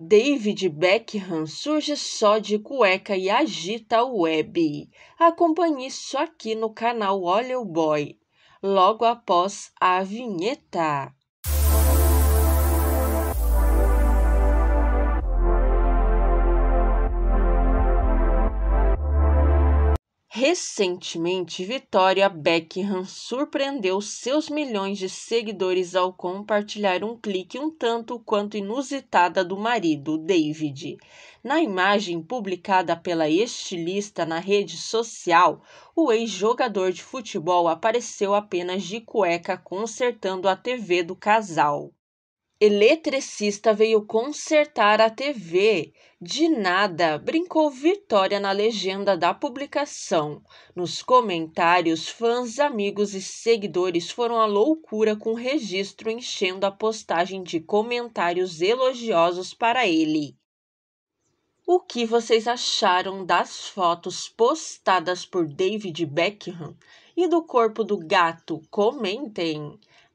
David Beckham surge só de cueca e agita a web. Acompanhe isso aqui no canal Olha o Boy, logo após a vinheta. Recentemente, Vitória Beckham surpreendeu seus milhões de seguidores ao compartilhar um clique um tanto quanto inusitada do marido, David. Na imagem publicada pela estilista na rede social, o ex-jogador de futebol apareceu apenas de cueca consertando a TV do casal. Eletricista veio consertar a TV. De nada, brincou Vitória na legenda da publicação. Nos comentários, fãs, amigos e seguidores foram à loucura com o registro enchendo a postagem de comentários elogiosos para ele. O que vocês acharam das fotos postadas por David Beckham e do corpo do gato? Comentem!